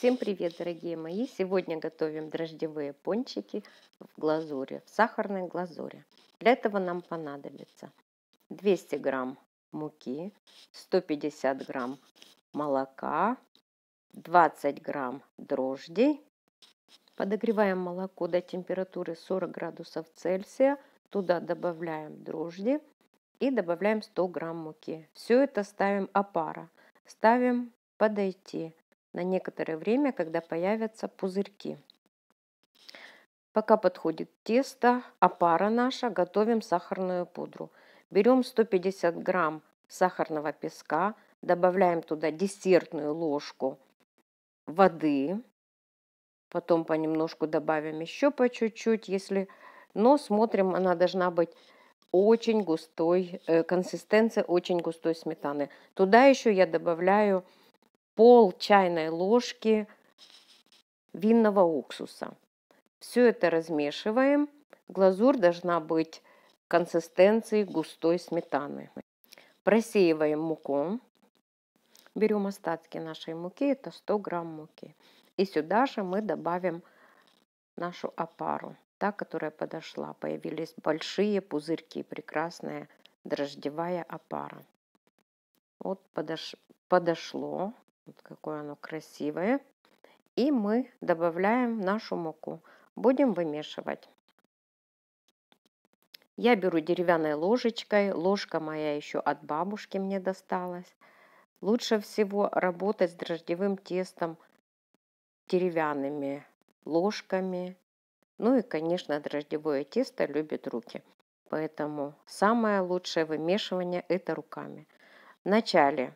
Всем привет, дорогие мои! Сегодня готовим дрожжевые пончики в глазуре, в сахарной глазуре. Для этого нам понадобится 200 грамм муки, 150 грамм молока, 20 грамм дрожжей. Подогреваем молоко до температуры 40 градусов Цельсия. Туда добавляем дрожжи и добавляем 100 грамм муки. Все это ставим опара. Ставим подойти на некоторое время, когда появятся пузырьки. Пока подходит тесто, опара наша, готовим сахарную пудру. Берем 150 грамм сахарного песка, добавляем туда десертную ложку воды, потом понемножку добавим еще по чуть-чуть, если... Но смотрим, она должна быть очень густой, э, консистенция очень густой сметаны. Туда еще я добавляю пол чайной ложки винного уксуса. Все это размешиваем. Глазурь должна быть консистенции густой сметаны. Просеиваем муку. Берем остатки нашей муки, это 100 грамм муки. И сюда же мы добавим нашу опару, та, которая подошла. Появились большие пузырьки, прекрасная дрождевая опара. Вот подош... подошло, вот какое оно красивое. И мы добавляем нашу муку. Будем вымешивать. Я беру деревянной ложечкой. Ложка моя еще от бабушки мне досталась. Лучше всего работать с дрожжевым тестом деревянными ложками. Ну и, конечно, дрожжевое тесто любит руки. Поэтому самое лучшее вымешивание – это руками. Вначале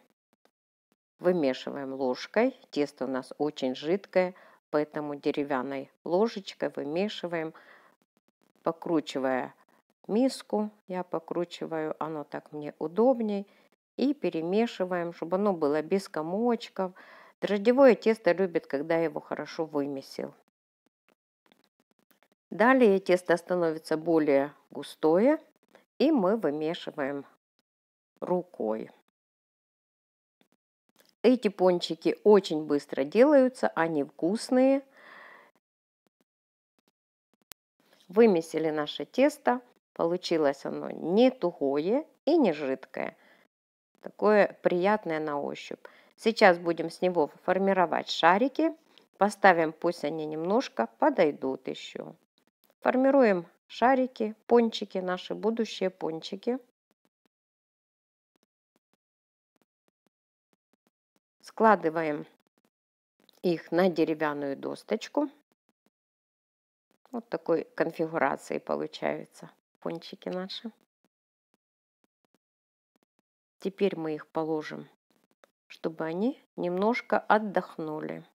Вымешиваем ложкой. Тесто у нас очень жидкое, поэтому деревянной ложечкой вымешиваем, покручивая миску. Я покручиваю, оно так мне удобней. И перемешиваем, чтобы оно было без комочков. Дрожжевое тесто любит, когда его хорошо вымесил. Далее тесто становится более густое, и мы вымешиваем рукой. Эти пончики очень быстро делаются, они вкусные. Вымесили наше тесто, получилось оно не тугое и не жидкое, такое приятное на ощупь. Сейчас будем с него формировать шарики, поставим, пусть они немножко подойдут еще. Формируем шарики, пончики, наши будущие пончики. Складываем их на деревянную досточку. Вот такой конфигурации получаются пончики наши. Теперь мы их положим, чтобы они немножко отдохнули.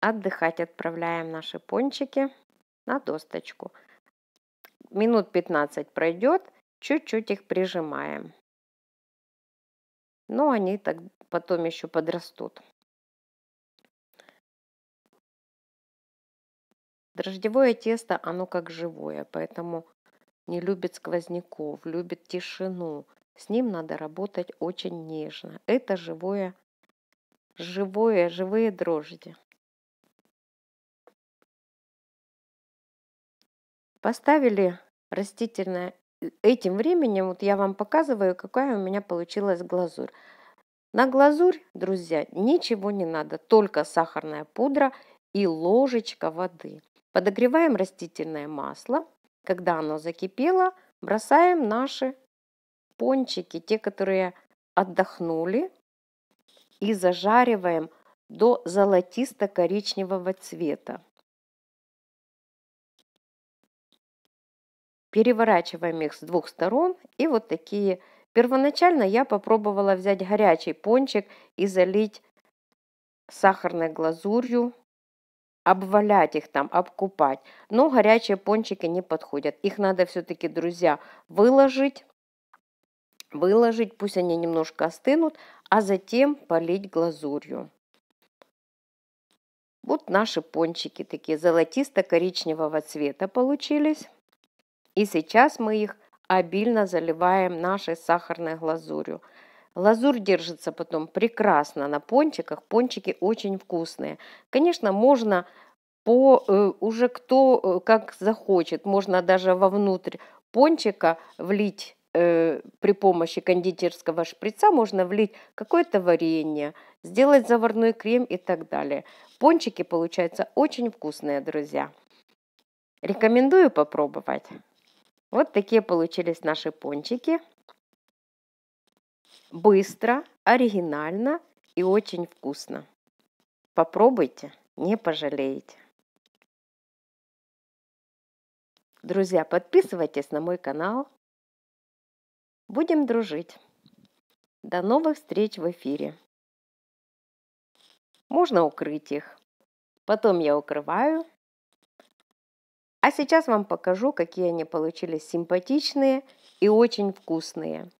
Отдыхать отправляем наши пончики на досточку. Минут 15 пройдет, чуть-чуть их прижимаем. Но ну, они так потом еще подрастут. Дрожжевое тесто, оно как живое, поэтому не любит сквозняков, любит тишину. С ним надо работать очень нежно. Это живое, живое, живые дрожжи. Поставили растительное этим временем вот я вам показываю, какая у меня получилась глазурь. На глазурь, друзья, ничего не надо, только сахарная пудра и ложечка воды. Подогреваем растительное масло. Когда оно закипело, бросаем наши пончики, те, которые отдохнули, и зажариваем до золотисто-коричневого цвета. переворачиваем их с двух сторон и вот такие. Первоначально я попробовала взять горячий пончик и залить сахарной глазурью, обвалять их там, обкупать. Но горячие пончики не подходят. Их надо все-таки, друзья, выложить, выложить, пусть они немножко остынут, а затем полить глазурью. Вот наши пончики такие золотисто-коричневого цвета получились. И сейчас мы их обильно заливаем нашей сахарной глазурью. Глазурь держится потом прекрасно на пончиках. Пончики очень вкусные. Конечно, можно по э, уже кто э, как захочет. Можно даже вовнутрь пончика влить э, при помощи кондитерского шприца можно влить какое-то варенье, сделать заварной крем и так далее. Пончики получаются очень вкусные, друзья. Рекомендую попробовать. Вот такие получились наши пончики. Быстро, оригинально и очень вкусно. Попробуйте, не пожалеете. Друзья, подписывайтесь на мой канал. Будем дружить. До новых встреч в эфире. Можно укрыть их. Потом я укрываю а сейчас вам покажу, какие они получились симпатичные и очень вкусные.